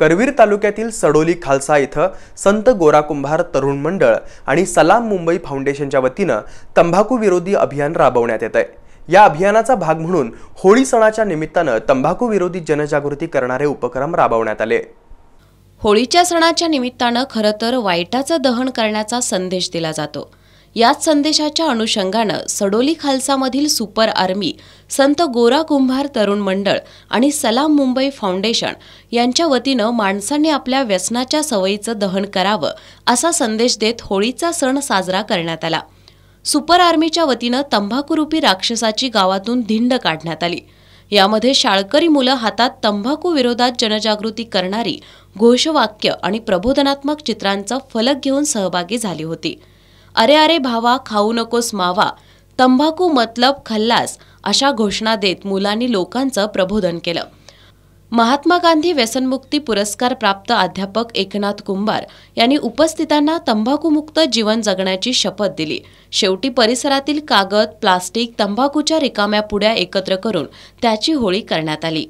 करवीर तालुक्यातील सडोली खालसा इथं संत गोराकुंभार तरुण मंडळ आणि सलाम मुंबई फाउंडेशनच्या वतीनं तंबाखू विरोधी अभियान राबवण्यात येत आहे या अभियानाचा भाग म्हणून होळी सणाच्या निमित्तानं तंबाखू विरोधी जनजागृती करणारे उपक्रम राबवण्यात आले होळीच्या सणाच्या निमित्तानं खरं तर वाईटाचं दहन करण्याचा संदेश दिला जातो याच संदेशाच्या अनुषंगानं सडोली खालसामधील सुपर आर्मी संत गोरा कुंभार तरुण मंडळ आणि सलाम मुंबई फाउंडेशन यांच्या वतीनं माणसांनी आपल्या व्यसनाच्या सवयीचं दहन करावं असा संदेश देत होळीचा सण साजरा करण्यात आला सुपर आर्मीच्या वतीनं तंबाखूरूपी राक्षसाची गावातून धिंड काढण्यात आली यामध्ये शाळकरी मुलं हातात तंबाखू विरोधात जनजागृती करणारी घोषवाक्य आणि प्रबोधनात्मक चित्रांचा फलक घेऊन सहभागी झाली होती अरे अरे भावा खाऊ नकोस मावा तंबाखू मतलब खल्लास अशा घोषणा देत मुलांनी लोकांचं प्रबोधन केलं महात्मा गांधी व्यसनमुक्ती पुरस्कार प्राप्त अध्यापक एकनाथ कुंभार यांनी उपस्थितांना तंबाखूमुक्त जीवन जगण्याची शपथ दिली शेवटी परिसरातील कागद प्लास्टिक तंबाखूच्या रिकाम्या पुड्या एकत्र करून त्याची होळी करण्यात आली